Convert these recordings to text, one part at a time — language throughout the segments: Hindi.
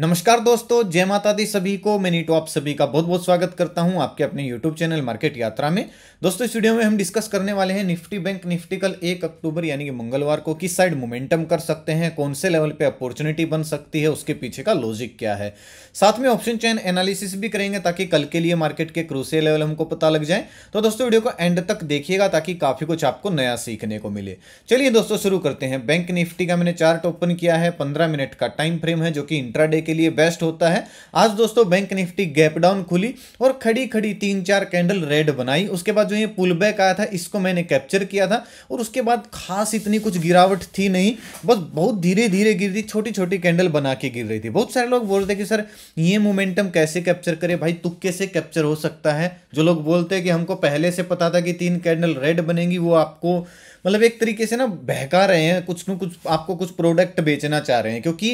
नमस्कार दोस्तों जय माता दी सभी को मैं नीटो तो आप सभी का बहुत बहुत स्वागत करता हूं आपके अपने यूट्यूब चैनल मार्केट यात्रा में दोस्तों इस वीडियो में हम डिस्कस करने वाले हैं निफ्टी बैंक निफ्टी कल एक अक्टूबर यानी कि मंगलवार को किस साइड मोमेंटम कर सकते हैं कौन से लेवल पे अपॉर्चुनिटी बन सकती है उसके पीछे का लॉजिक क्या है साथ में ऑप्शन चैन एनालिसिस भी करेंगे ताकि कल के लिए मार्केट के क्रूसियल लेवल हमको पता लग जाए तो दोस्तों वीडियो को एंड तक देखिएगा ताकि काफ़ी कुछ आपको नया सीखने को मिले चलिए दोस्तों शुरू करते हैं बैंक निफ्टी का मैंने चार्ट ओपन किया है पंद्रह मिनट का टाइम फ्रेम है जो कि इंट्राडे के लिए बेस्ट होता है आज दोस्तों बैंक निफ्टी गैप डाउन खुली और खड़ी खड़ी तीन चार कैंडल रेड बनाई उसके बाद जो ये पुल बैक आया था इसको मैंने कैप्चर किया था और उसके बाद खास इतनी कुछ गिरावट थी नहीं बस बहुत धीरे धीरे गिर रही छोटी छोटी कैंडल बना के गिर रही थी बहुत सारे लोग बोलते कि सर ये मोमेंटम कैसे कैप्चर करे भाई तुक्के से कैप्चर हो सकता है जो लोग बोलते हैं कि हमको पहले से पता था कि तीन कैंडल रेड बनेंगी वो आपको मतलब एक तरीके से ना बहका रहे हैं कुछ न कुछ आपको कुछ प्रोडक्ट बेचना चाह रहे हैं क्योंकि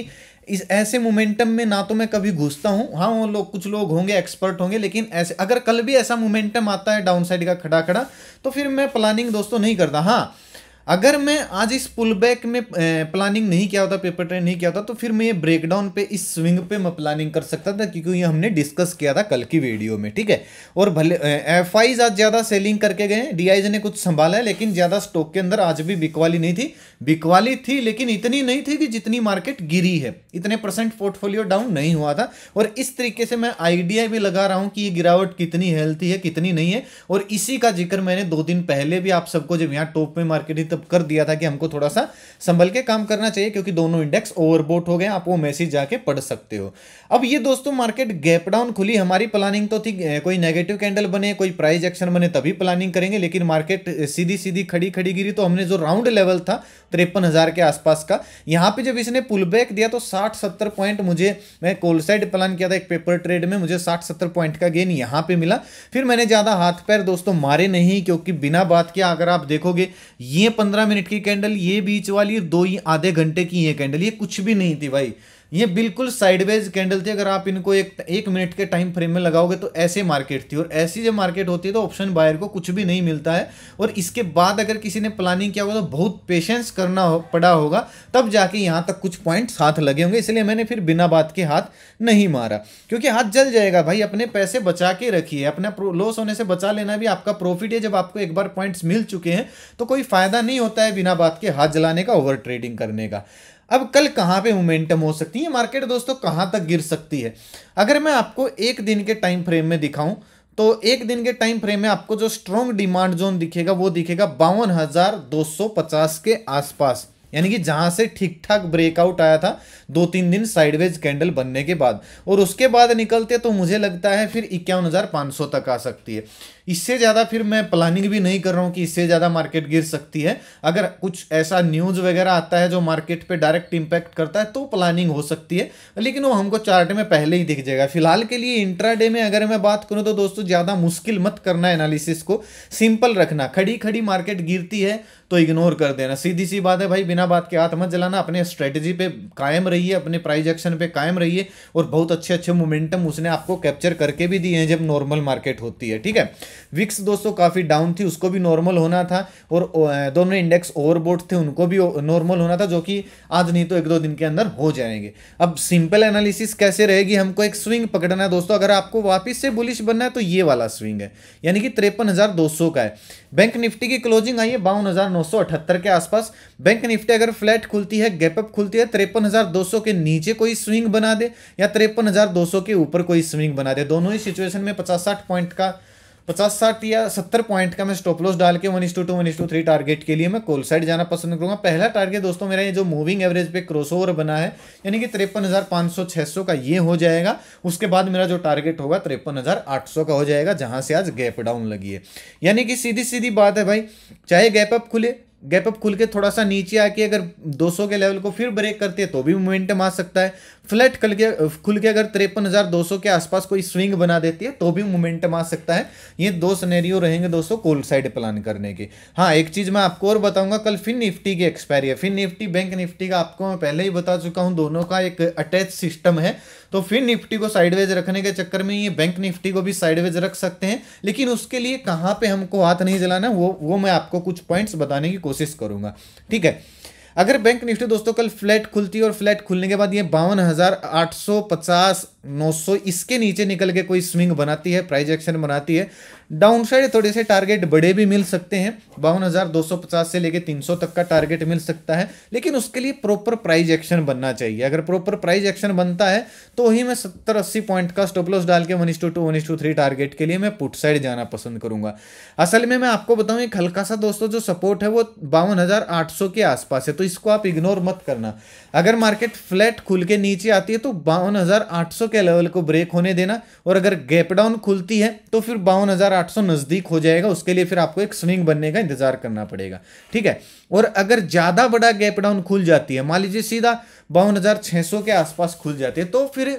इस ऐसे मोमेंटम में ना तो मैं कभी घुसता हूँ हाँ वो लोग कुछ लोग होंगे एक्सपर्ट होंगे लेकिन ऐसे अगर कल भी ऐसा मोमेंटम आता है डाउन साइड का खड़ा खड़ा तो फिर मैं प्लानिंग दोस्तों नहीं करता हाँ अगर मैं आज इस पुल बैक में प्लानिंग नहीं किया होता पेपर ट्रेन नहीं किया होता तो फिर मैं ये ब्रेकडाउन पे इस स्विंग पे मैं प्लानिंग कर सकता था क्योंकि ये हमने डिस्कस किया था कल की वीडियो में ठीक है और भले एफ आईज आज ज़्यादा सेलिंग करके गए डी ने कुछ संभाला है लेकिन ज़्यादा स्टॉक के अंदर आज भी बिकवाली नहीं थी बिकवाली थी लेकिन इतनी नहीं थी कि जितनी मार्केट गिरी है इतने परसेंट पोर्टफोलियो डाउन नहीं हुआ था और इस तरीके से मैं आइडिया भी लगा रहा हूँ कि ये गिरावट कितनी हेल्थी है कितनी नहीं है और इसी का जिक्र मैंने दो दिन पहले भी आप सबको जब यहाँ टॉप में मार्केट थी मतलब कर दिया था कि हमको थोड़ा सा संभल के काम करना चाहिए क्योंकि दोनों इंडेक्स ओवरबोट हो गए आप वो मैसेज जाके पढ़ सकते हो अब ये दोस्तों मार्केट गैप डाउन खुली हमारी प्लानिंग तो थी कोई नेगेटिव कैंडल बने कोई प्राइज एक्शन बने तभी प्लानिंग करेंगे लेकिन मार्केट सीधी सीधी खड़ी खड़ी गिरी तो हमने जो राउंड लेवल था तिरपन के आसपास का यहाँ पर जब इसने पुल बैक दिया तो साठ सत्तर पॉइंट मुझे मैं कोल साइड प्लान किया था एक पेपर ट्रेड में मुझे साठ सत्तर पॉइंट का गेन यहाँ पर मिला फिर मैंने ज़्यादा हाथ पैर दोस्तों मारे नहीं क्योंकि बिना बात के अगर आप देखोगे ये पंद्रह पंद्रह मिनट की कैंडल ये बीच वाली दो ही आधे घंटे की है कैंडल ये कुछ भी नहीं थी भाई ये बिल्कुल साइडवेज कैंडल थी अगर आप इनको एक एक मिनट के टाइम फ्रेम में लगाओगे तो ऐसे मार्केट थी और ऐसी जब मार्केट होती है तो ऑप्शन बायर को कुछ भी नहीं मिलता है और इसके बाद अगर किसी ने प्लानिंग किया होगा तो बहुत पेशेंस करना हो, पड़ा होगा तब जाके यहाँ तक कुछ पॉइंट्स हाथ लगे होंगे इसलिए मैंने फिर बिना बात के हाथ नहीं मारा क्योंकि हाथ जल जाएगा भाई अपने पैसे बचा के रखिए अपना लॉस होने से बचा लेना भी आपका प्रॉफिट है जब आपको एक बार पॉइंट्स मिल चुके हैं तो कोई फ़ायदा नहीं होता है बिना बात के हाथ जलाने का ओवर ट्रेडिंग करने का अब कल कहाँ पे मोमेंटम हो सकती है मार्केट दोस्तों कहाँ तक गिर सकती है अगर मैं आपको एक दिन के टाइम फ्रेम में दिखाऊं तो एक दिन के टाइम फ्रेम में आपको जो स्ट्रॉन्ग डिमांड जोन दिखेगा वो दिखेगा बावन के आसपास यानी कि जहां से ठीक ठाक ब्रेकआउट आया था दो तीन दिन साइडवेज कैंडल बनने के बाद और उसके बाद निकलते तो मुझे लगता है फिर इक्यावन हज़ार पाँच सौ तक आ सकती है इससे ज़्यादा फिर मैं प्लानिंग भी नहीं कर रहा हूँ कि इससे ज़्यादा मार्केट गिर सकती है अगर कुछ ऐसा न्यूज़ वगैरह आता है जो मार्केट पे डायरेक्ट इम्पैक्ट करता है तो प्लानिंग हो सकती है लेकिन वो हमको चार्ट में पहले ही दिख जाएगा फिलहाल के लिए इंट्राडे में अगर मैं बात करूँ तो दोस्तों ज़्यादा मुश्किल मत करना एनालिसिस को सिंपल रखना खड़ी खड़ी मार्केट गिरती है तो इग्नोर कर देना सीधी सी बात है भाई बिना बात के हाथ मत जलाना अपने स्ट्रेटजी पे कायम रहिए अपने प्राइज एक्शन पे कायम रहिए और बहुत अच्छे अच्छे मोमेंटम उसने आपको कैप्चर करके भी दिए हैं जब नॉर्मल मार्केट होती है ठीक है विक्स दोस्तों काफ़ी डाउन थी उसको भी नॉर्मल होना था और दोनों इंडेक्स ओवरबोर्ड थे उनको भी नॉर्मल होना था जो कि आज नहीं तो एक दो दिन के अंदर हो जाएंगे अब सिंपल एनालिसिस कैसे रहेगी हमको एक स्विंग पकड़ना है दोस्तों अगर आपको वापिस से बुलिश बनना है तो ये वाला स्विंग है यानी कि तिरपन का है बैंक निफ्टी की क्लोजिंग आई है बावन के आसपास बैंक निफ्टी अगर फ्लैट खुलती है गैपअप खुलती है तिरपन के नीचे कोई स्विंग बना दे या तिरपन के ऊपर कोई स्विंग बना दे दोनों ही सिचुएशन में पचास साठ पॉइंट का पचास साठ या सत्तर पॉइंट का मैं स्टॉप लॉस डाल के one two two one two three target के लिए मैं कोल साइड जाना पसंद करूंगा पहला टारगेट दोस्तों मेरा ये जो मूविंग एवरेज पे क्रॉस ओवर बना है यानी कि तिरपन हज़ार पाँच सौ छः सौ का ये हो जाएगा उसके बाद मेरा जो टारगेट होगा तिरपन हज़ार आठ सौ का हो जाएगा जहां से आज गैप डाउन लगी है यानी कि सीधी सीधी बात है भाई चाहे गैप अप खुले गैप अप खुल के थोड़ा सा नीचे आके अगर 200 के लेवल को फिर ब्रेक करते हैं तो भी मोमेंटम आ सकता है फ्लैट खुल के खुल के अगर तिरपन हज़ार दो सौ के आसपास कोई स्विंग बना देती है तो भी मोमेंटम आ सकता है ये दो सनेरियो रहेंगे दोस्तों कोल्ड साइड प्लान करने के हाँ एक चीज़ मैं आपको और बताऊंगा कल फिन निफ्टी की एक्सपायरी है फिन निफ्टी बैंक निफ्टी का आपको मैं पहले ही बता चुका हूँ दोनों का एक अटैच सिस्टम है तो फिर निफ्टी को साइडवेज रखने के चक्कर में ये बैंक निफ्टी को भी साइडवेज रख सकते हैं लेकिन उसके लिए कहाँ पे हमको हाथ नहीं जलाना वो वो मैं आपको कुछ पॉइंट्स बताने की कोशिश करूंगा ठीक है अगर बैंक निफ्टी दोस्तों कल फ्लैट खुलती है और फ्लैट खुलने के बाद ये बावन 900 इसके नीचे निकल के कोई स्विंग बनाती है प्राइज एक्शन बनाती है डाउन साइड थोड़े से टारगेट बड़े भी मिल सकते हैं बावन से लेके 300 तक का टारगेट मिल सकता है लेकिन उसके लिए प्रॉपर प्राइज एक्शन बनना चाहिए अगर प्रॉपर प्राइज एक्शन बनता है तो वही मैं सत्तर अस्सी पॉइंट का स्टोपलॉस डाल के one two two one two three target के लिए मैं पुट साइड जाना पसंद करूंगा असल में मैं आपको बताऊँ एक हल्का सा दोस्तों जो सपोर्ट है वो बावन के आसपास है तो इसको आप इग्नोर मत करना अगर मार्केट फ्लैट खुल के नीचे आती है तो बावन के लेवल को ब्रेक होने देना और अगर गैप डाउन खुलती है तो फिर बावन नज़दीक हो जाएगा उसके लिए फिर आपको एक स्विंग बनने का इंतज़ार करना पड़ेगा ठीक है और अगर ज़्यादा बड़ा गैप डाउन खुल जाती है मान लीजिए सीधा बावन के आसपास खुल जाती है तो फिर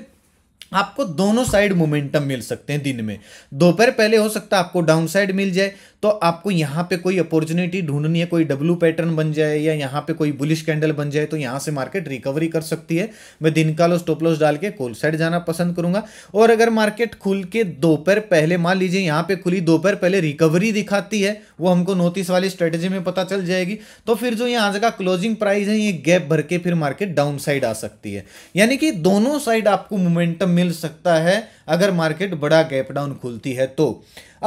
आपको दोनों साइड मोमेंटम मिल सकते हैं दिन में दोपहर पहले हो सकता है आपको डाउन साइड मिल जाए तो आपको यहाँ पे कोई अपॉर्चुनिटी ढूंढनी है कोई डब्लू पैटर्न बन जाए या यहाँ पे कोई बुलिश कैंडल बन जाए तो यहाँ से मार्केट रिकवरी कर सकती है मैं दिन का लो स्टॉप लॉस डाल के कोल साइड जाना पसंद करूंगा और अगर मार्केट खुल के दोपहर पहले मान लीजिए यहाँ पे खुली दोपहर पहले रिकवरी दिखाती है वो हमको नोटिस वाली स्ट्रेटेजी में पता चल जाएगी तो फिर जो यहाँ का क्लोजिंग प्राइस है ये गैप भर के फिर मार्केट डाउन साइड आ सकती है यानी कि दोनों साइड आपको मोमेंटम मिल सकता है अगर मार्केट बड़ा गैप डाउन खुलती है तो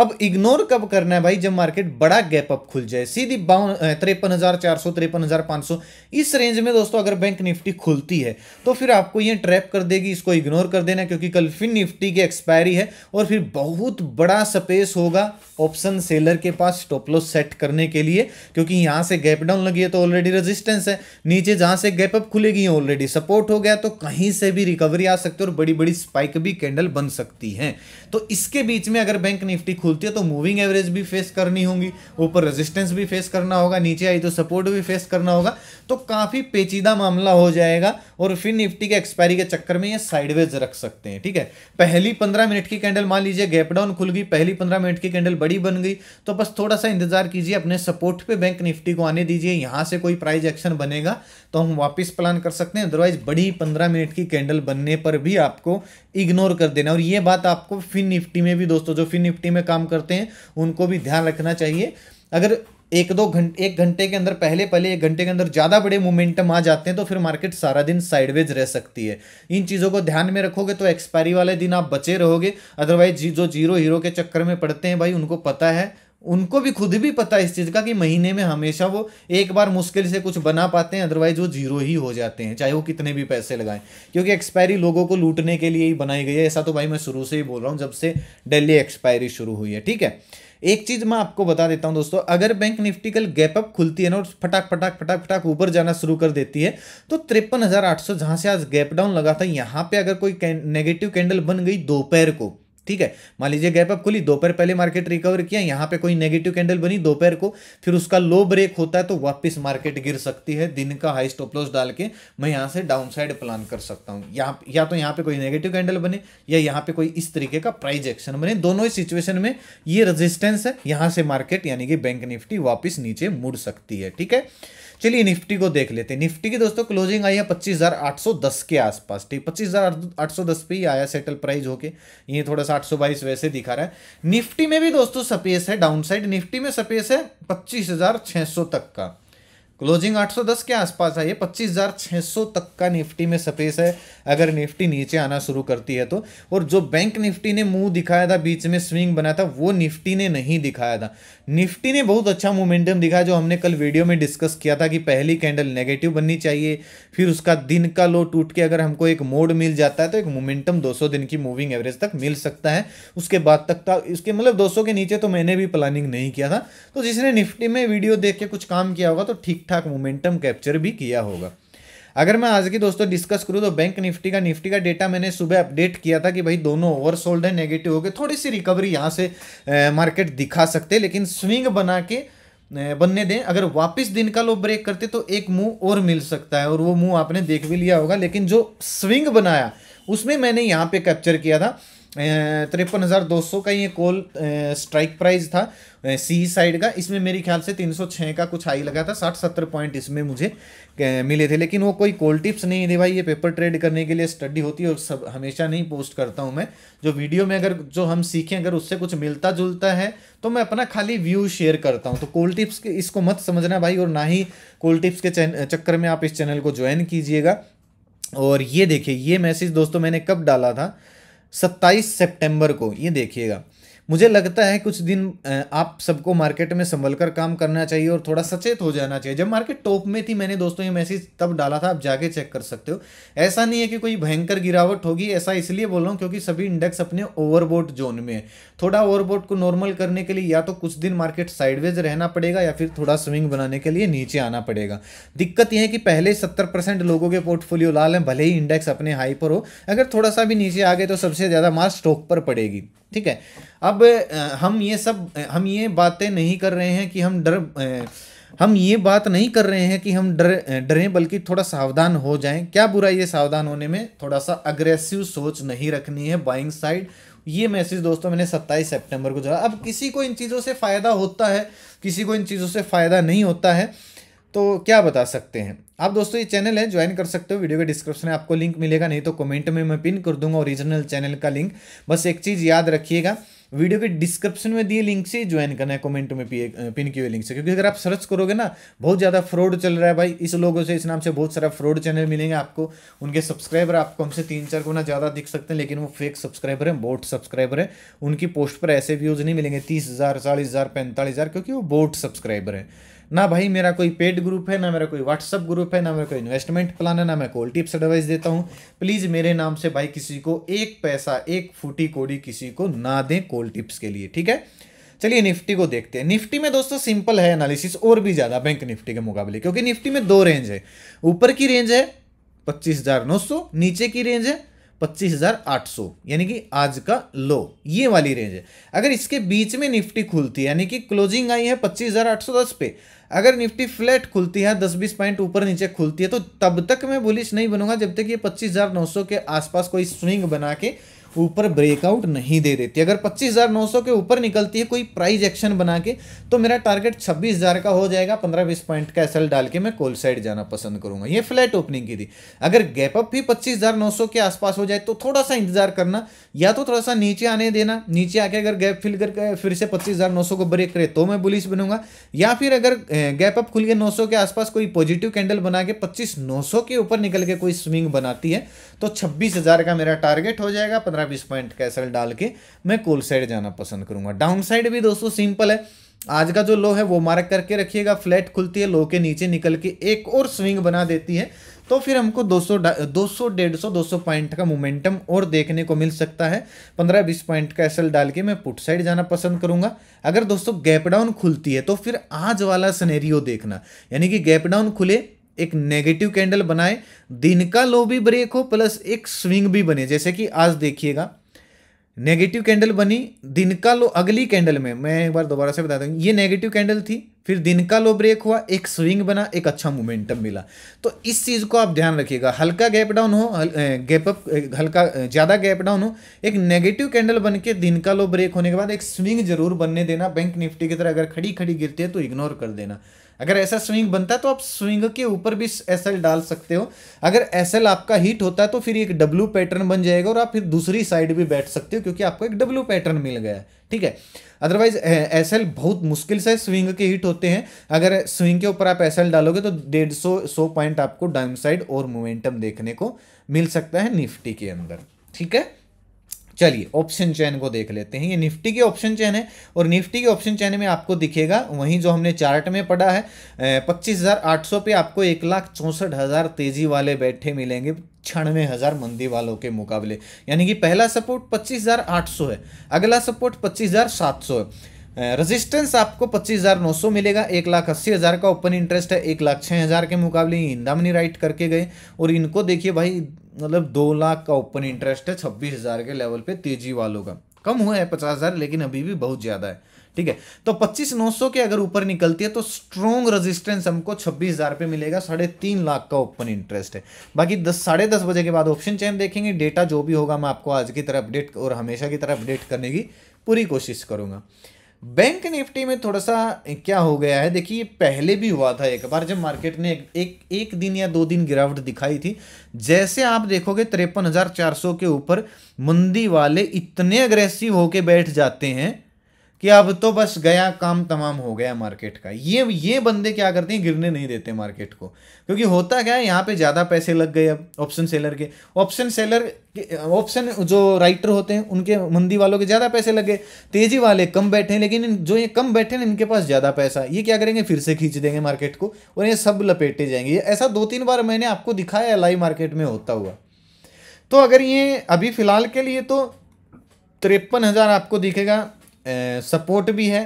अब इग्नोर कब करना है भाई जब मार्केट बड़ा गैप अप खुल जाए सीधी बावन तिरपन हज़ार चार सौ तिरपन हज़ार पाँच सौ इस रेंज में दोस्तों अगर बैंक निफ्टी खुलती है तो फिर आपको ये ट्रैप कर देगी इसको इग्नोर कर देना क्योंकि कल फिर निफ्टी की एक्सपायरी है और फिर बहुत बड़ा स्पेस होगा ऑप्शन सेलर के पास स्टॉपलॉस सेट करने के लिए क्योंकि यहाँ से गैप डाउन लगी है तो ऑलरेडी रेजिस्टेंस है नीचे जहाँ से गैप अप खुलेगी ऑलरेडी सपोर्ट हो गया तो कहीं से भी रिकवरी आ सकती है और बड़ी बड़ी स्पाइक भी कैंडल बन सकती हैं तो इसके बीच में अगर बैंक निफ्टी खुलती है तो मूविंग एवरेज भी फेस करनी होगी ऊपर रेजिस्टेंस भी फेस करना होगा नीचे आई तो सपोर्ट भी फेस करना होगा तो काफ़ी पेचीदा मामला हो जाएगा और फिर निफ्टी के एक्सपायरी के चक्कर में ये साइडवेज रख सकते हैं ठीक है पहली पंद्रह मिनट की कैंडल मान लीजिए गैप डाउन खुल गई पहली पंद्रह मिनट की कैंडल बड़ी बन गई तो बस थोड़ा सा इंतजार कीजिए अपने सपोर्ट पर बैंक निफ्टी को आने दीजिए यहाँ से कोई प्राइज एक्शन बनेगा तो हम वापस प्लान कर सकते हैं अदरवाइज बड़ी पंद्रह मिनट की कैंडल बनने पर भी आपको इग्नोर कर देना और ये बात आपको फिन निफ्टी में भी दोस्तों जो फिन निफ्टी में काम करते हैं उनको भी ध्यान रखना चाहिए अगर एक दो घंटे एक घंटे के अंदर पहले पहले एक घंटे के अंदर ज़्यादा बड़े मोमेंटम आ जाते हैं तो फिर मार्केट सारा दिन साइडवेज रह सकती है इन चीज़ों को ध्यान में रखोगे तो एक्सपायरी वाले दिन आप बचे रहोगे अदरवाइज जो जीरो हीरो के चक्कर में पड़ते हैं भाई उनको पता है उनको भी खुद भी पता है इस चीज़ का कि महीने में हमेशा वो एक बार मुश्किल से कुछ बना पाते हैं अदरवाइज वो जीरो ही हो जाते हैं चाहे वो कितने भी पैसे लगाएं क्योंकि एक्सपायरी लोगों को लूटने के लिए ही बनाई गई है ऐसा तो भाई मैं शुरू से ही बोल रहा हूँ जब से डेली एक्सपायरी शुरू हुई है ठीक है एक चीज़ मैं आपको बता देता हूं दोस्तों अगर बैंक निफ्टी कल गैप अप खुलती है ना और फटाक फटाक फटाक फटाक ऊपर जाना शुरू कर देती है तो तिरपन हज़ार आठ सौ जहां से आज गैप डाउन लगा था यहाँ पे अगर कोई नेगेटिव कैंडल बन गई दोपहर को ठीक है मान लीजिए गैप अप खुली दोपहर पहले मार्केट रिकवर किया यहाँ पे कोई नेगेटिव कैंडल बनी दोपहर को फिर उसका लो ब्रेक होता है तो वापस मार्केट गिर सकती है दिन का हाई स्टॉप लॉस डाल के मैं यहाँ से डाउन साइड प्लान कर सकता हूँ यहाँ या तो यहाँ पे कोई नेगेटिव कैंडल बने या यहाँ पे कोई इस तरीके का प्राइज एक्शन बने दोनों ही सिचुएशन में ये रजिस्टेंस है यहाँ से मार्केट यानी कि बैंक निफ्टी वापिस नीचे मुड़ सकती है ठीक है चलिए निफ्टी को देख लेते हैं निफ्टी की दोस्तों क्लोजिंग आई है 25,810 के आसपास ठीक 25,810 पे ही आया सेटल प्राइस होके ये थोड़ा सा 822 वैसे दिखा रहा है निफ्टी में भी दोस्तों सपेस है डाउनसाइड निफ्टी में सपेस है 25,600 तक का क्लोजिंग 810 के आसपास है ये 25,600 तक का निफ्टी में स्पेस है अगर निफ्टी नीचे आना शुरू करती है तो और जो बैंक निफ्टी ने मुंह दिखाया था बीच में स्विंग बना था वो निफ्टी ने नहीं दिखाया था निफ्टी ने बहुत अच्छा मोमेंटम दिखाया जो हमने कल वीडियो में डिस्कस किया था कि पहली कैंडल नेगेटिव बननी चाहिए फिर उसका दिन का लो टूट के अगर हमको एक मोड मिल जाता है तो एक मोमेंटम दो दिन की मूविंग एवरेज तक मिल सकता है उसके बाद तक का इसके मतलब दो के नीचे तो मैंने भी प्लानिंग नहीं किया था तो जिसने निफ्टी में वीडियो देख के कुछ काम किया होगा तो ठीक ठाक ठाक मोमेंटम कैप्चर भी किया होगा अगर मैं आज की दोस्तों डिस्कस करूँ तो बैंक निफ्टी का निफ्टी का डेटा मैंने सुबह अपडेट किया था कि भाई दोनों ओवरसोल्ड है नेगेटिव हो गए थोड़ी सी रिकवरी यहाँ से मार्केट दिखा सकते लेकिन स्विंग बना के बनने दें अगर वापस दिन का लो ब्रेक करते तो एक मुंह और मिल सकता है और वो मुंह आपने देख भी लिया होगा लेकिन जो स्विंग बनाया उसमें मैंने यहाँ पे कैप्चर किया था तिरपन हज़ार दो सौ का ये कोल स्ट्राइक प्राइस था सी साइड का इसमें मेरे ख्याल से तीन सौ छः का कुछ हाई लगा था साठ सत्तर पॉइंट इसमें मुझे मिले थे लेकिन वो कोई कोल टिप्स नहीं थे भाई ये पेपर ट्रेड करने के लिए स्टडी होती है और सब हमेशा नहीं पोस्ट करता हूँ मैं जो वीडियो में अगर जो हम सीखें अगर उससे कुछ मिलता जुलता है तो मैं अपना खाली व्यू शेयर करता हूँ तो कोल टिप्स इसको मत समझना भाई और ना ही कोल टिप्स के चक्कर में आप इस चैनल को ज्वाइन कीजिएगा और ये देखिए ये मैसेज दोस्तों मैंने कब डाला था सत्ताईस सितंबर को ये देखिएगा मुझे लगता है कुछ दिन आप सबको मार्केट में संभल कर काम करना चाहिए और थोड़ा सचेत हो जाना चाहिए जब मार्केट टॉप में थी मैंने दोस्तों ये मैसेज तब डाला था आप जाके चेक कर सकते हो ऐसा नहीं है कि कोई भयंकर गिरावट होगी ऐसा इसलिए बोल रहा हूँ क्योंकि सभी इंडेक्स अपने ओवरबोट जोन में है थोड़ा ओवरबोट को नॉर्मल करने के लिए या तो कुछ दिन मार्केट साइडवेज रहना पड़ेगा या फिर थोड़ा स्विंग बनाने के लिए नीचे आना पड़ेगा दिक्कत यह है कि पहले सत्तर परसेंट लोगों के पोर्टफोलियो लाल हैं भले ही इंडेक्स अपने हाई पर हो अगर थोड़ा सा भी नीचे आ गए तो सबसे ज़्यादा मार स्टॉक पर पड़ेगी ठीक है अब हम ये सब हम ये बातें नहीं कर रहे हैं कि हम डर हम ये बात नहीं कर रहे हैं कि हम डर डरें बल्कि थोड़ा सावधान हो जाएं क्या बुरा ये सावधान होने में थोड़ा सा अग्रेसिव सोच नहीं रखनी है बाइंग साइड ये मैसेज दोस्तों मैंने 27 सितंबर को जोड़ा अब किसी को इन चीज़ों से फ़ायदा होता है किसी को इन चीज़ों से फ़ायदा नहीं होता है तो क्या बता सकते हैं आप दोस्तों ये चैनल है ज्वाइन कर सकते हो वीडियो के डिस्क्रिप्शन में आपको लिंक मिलेगा नहीं तो कमेंट में मैं पिन कर दूंगा ओरिजिनल चैनल का लिंक बस एक चीज़ याद रखिएगा वीडियो के डिस्क्रिप्शन में दिए लिंक से ज्वाइन करना है कमेंट में पिन किए लिंक से क्योंकि अगर आप सर्च करोगे ना बहुत ज़्यादा फ्रॉड चल रहा है भाई इस लोगों से इस नाम से बहुत सारा फ्रॉड चैनल मिलेंगे आपको उनके सब्सक्राइबर आपको हमसे तीन चार गुना ज़्यादा दिख सकते हैं लेकिन वो फेक सब्सक्राइबर हैं बोट सब्सक्राइबर हैं उनकी पोस्ट पर ऐसे व्यूज़ नहीं मिलेंगे तीस हज़ार चालीस हज़ार पैंतालीस हज़ार क्योंकि वो बोट सब्सक्राइबर हैं ना भाई मेरा कोई पेड ग्रुप है ना मेरा कोई व्हाट्सअप ग्रुप है ना मेरा कोई इन्वेस्टमेंट प्लान है ना मैं कोल टिप्स एडवाइस देता हूँ प्लीज़ मेरे नाम से भाई किसी को एक पैसा एक फूटी कोड़ी किसी को ना दें कोल टिप्स के लिए ठीक है चलिए निफ्टी को देखते हैं निफ्टी में दोस्तों सिंपल है एनालिसिस और भी ज़्यादा बैंक निफ्टी के मुकाबले क्योंकि निफ्टी में दो रेंज है ऊपर की रेंज है पच्चीस हज़ार नौ सौ नीचे की रेंज है पच्चीस हज़ार आठ सौ यानी कि आज का लो ये वाली रेंज है अगर इसके बीच में निफ्टी खुलती है यानी कि क्लोजिंग आई है पच्चीस हज़ार आठ सौ दस पे अगर निफ्टी फ्लैट खुलती है दस बीस पॉइंट ऊपर नीचे खुलती है तो तब तक मैं बुलिश नहीं बनूंगा जब तक ये पच्चीस हज़ार नौ सौ के आसपास कोई स्विंग बना के ऊपर ब्रेकआउट नहीं दे देती अगर 25,900 के ऊपर निकलती है कोई प्राइज एक्शन बना के तो मेरा टारगेट 26,000 का हो जाएगा 15-20 पॉइंट का एसल डाल के मैं कोल साइड जाना पसंद करूंगा ये फ्लैट ओपनिंग की थी अगर गैप अप भी 25,900 के आसपास हो जाए तो थोड़ा सा इंतजार करना या तो थोड़ा सा नीचे आने देना नीचे आके अगर गैप फिल करके फिर से पच्चीस को ब्रेक करे तो मैं बुलिस बनूंगा या फिर अगर गैप अप खुल के नौ के आसपास कोई पॉजिटिव कैंडल बना के पच्चीस के ऊपर निकल के कोई स्विंग बनाती है तो छब्बीस का मेरा टारगेट हो जाएगा पंद्रह अठारह बीस पॉइंट का एसएल डाल के मैं कोल साइड जाना पसंद करूंगा डाउन साइड भी दोस्तों सिंपल है आज का जो लो है वो मार्क करके रखिएगा फ्लैट खुलती है लो के नीचे निकल के एक और स्विंग बना देती है तो फिर हमको 200 200 150 200 पॉइंट का मोमेंटम और देखने को मिल सकता है 15-20 पॉइंट का एसएल डाल के मैं पुट साइड जाना पसंद करूंगा अगर दोस्तों गैप डाउन खुलती है तो फिर आज वाला सनेरियो देखना यानी कि गैप डाउन खुले एक नेगेटिव कैंडल बनाए दिन का लो भी ब्रेक हो प्लस एक स्विंग भी बने जैसे कि आज देखिएगा नेगेटिव कैंडल बनी दिन का लो अगली कैंडल में मैं एक बार दोबारा से बता दूँ ये नेगेटिव कैंडल थी फिर दिन का लो ब्रेक हुआ एक स्विंग बना एक अच्छा मोमेंटम मिला तो इस चीज़ को आप ध्यान रखिएगा हल्का गैप डाउन हो गैप अप हल्का ज़्यादा गैप डाउन हो एक नेगेटिव कैंडल बन के दिन का लो ब्रेक होने के बाद एक स्विंग जरूर बनने देना बैंक निफ्टी की तरह अगर खड़ी खड़ी गिरती है तो इग्नोर कर देना अगर ऐसा स्विंग बनता है तो आप स्विंग के ऊपर भी एस डाल सकते हो अगर एस आपका हीट होता है तो फिर एक डब्ल्यू पैटर्न बन जाएगा और आप फिर दूसरी साइड भी बैठ सकते हो क्योंकि आपको एक डब्ल्यू पैटर्न मिल गया है ठीक है अदरवाइज एस एल बहुत मुश्किल से स्विंग के हिट होते हैं अगर स्विंग के ऊपर आप एस एल डालोगे तो डेढ़ सौ सौ पॉइंट आपको डाउन साइड और मोमेंटम देखने को मिल सकता है निफ्टी के अंदर ठीक है चलिए ऑप्शन चैन को देख लेते हैं ये निफ्टी के ऑप्शन चैन है और निफ्टी के ऑप्शन चैन में आपको दिखेगा वहीं जो हमने चार्ट में पढ़ा है पच्चीस हज़ार आठ सौ पे आपको एक लाख चौंसठ हज़ार तेज़ी वाले बैठे मिलेंगे छियानवे हज़ार मंदी वालों के मुकाबले यानी कि पहला सपोर्ट पच्चीस हज़ार आठ सौ है अगला सपोर्ट पच्चीस हज़ार सात सौ है रेजिस्टेंस आपको 25,900 मिलेगा एक लाख अस्सी हज़ार का ओपन इंटरेस्ट है एक लाख छः हज़ार के मुकाबले इंदामनी राइट करके गए और इनको देखिए भाई मतलब दो लाख का ओपन इंटरेस्ट है छब्बीस हज़ार के लेवल पे तेजी वालों का कम हुआ है पचास हज़ार लेकिन अभी भी बहुत ज़्यादा है ठीक है तो पच्चीस नौ सौ के अगर ऊपर निकलती है तो स्ट्रॉन्ग रेजिस्टेंस हमको छब्बीस हज़ार पे मिलेगा साढ़े तीन लाख का ओपन इंटरेस्ट है बाकी दस साढ़े दस बजे के बाद ऑप्शन चैन देखेंगे डेटा जो भी होगा मैं आपको आज की तरह अपडेट और हमेशा की तरह अपडेट करने की पूरी कोशिश करूंगा बैंक निफ्टी में थोड़ा सा क्या हो गया है देखिए पहले भी हुआ था एक बार जब मार्केट ने एक एक, एक दिन या दो दिन गिरावट दिखाई थी जैसे आप देखोगे तिरपन हज़ार चार सौ के ऊपर मंदी वाले इतने अग्रेसिव होके बैठ जाते हैं कि अब तो बस गया काम तमाम हो गया मार्केट का ये ये बंदे क्या करते हैं गिरने नहीं देते मार्केट को क्योंकि होता क्या है यहाँ पे ज़्यादा पैसे लग गए अब ऑप्शन सेलर के ऑप्शन सेलर के ऑप्शन जो राइटर होते हैं उनके मंदी वालों के ज़्यादा पैसे लग गए तेज़ी वाले कम बैठे हैं लेकिन जो ये कम बैठे हैं इनके पास ज़्यादा पैसा ये क्या करेंगे फिर से खींच देंगे मार्केट को और ये सब लपेटे जाएंगे ऐसा दो तीन बार मैंने आपको दिखाया लाइव मार्केट में होता हुआ तो अगर ये अभी फ़िलहाल के लिए तो तिरपन हज़ार आपको दिखेगा सपोर्ट भी है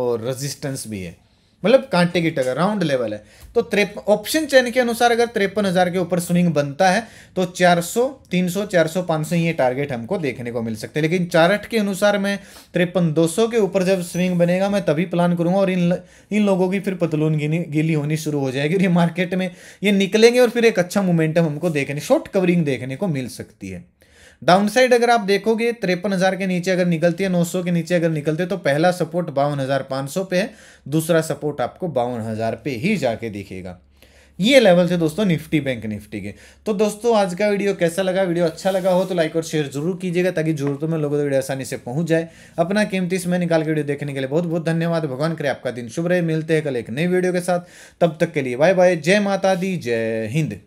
और रेजिस्टेंस भी है मतलब कांटे की टगर राउंड लेवल है तो त्रेप ऑप्शन चयन के अनुसार अगर तिरपन हज़ार के ऊपर स्विंग बनता है तो 400 300 400 500 ये टारगेट हमको देखने को मिल सकते हैं लेकिन चार्ट के अनुसार मैं तिरपन 200 के ऊपर जब स्विंग बनेगा मैं तभी प्लान करूंगा और इन इन लोगों की फिर पतलून गीली होनी शुरू हो जाएगी और ये मार्केट में ये निकलेंगे और फिर एक अच्छा मोमेंटम हमको देखने शॉर्ट कवरिंग देखने को मिल सकती है डाउनसाइड अगर आप देखोगे तिरपन हजार के नीचे अगर निकलती है 900 के नीचे अगर निकलते तो पहला सपोर्ट बावन हजार पांच सौ पे है दूसरा सपोर्ट आपको बावन हजार पे ही जाके दिखेगा ये लेवल से दोस्तों निफ्टी बैंक निफ्टी के तो दोस्तों आज का वीडियो कैसा लगा वीडियो अच्छा लगा हो तो लाइक और शेयर जरूर कीजिएगा ताकि जरूरतों में लोगों तक वीडियो आसानी से पहुंच जाए अपना कीमती समय निकाल के वीडियो देखने के लिए बहुत बहुत धन्यवाद भगवान करे आपका दिन शुभ रहे मिलते हैं कल एक नई वीडियो के साथ तब तक के लिए बाय बाय जय माता दी जय हिंद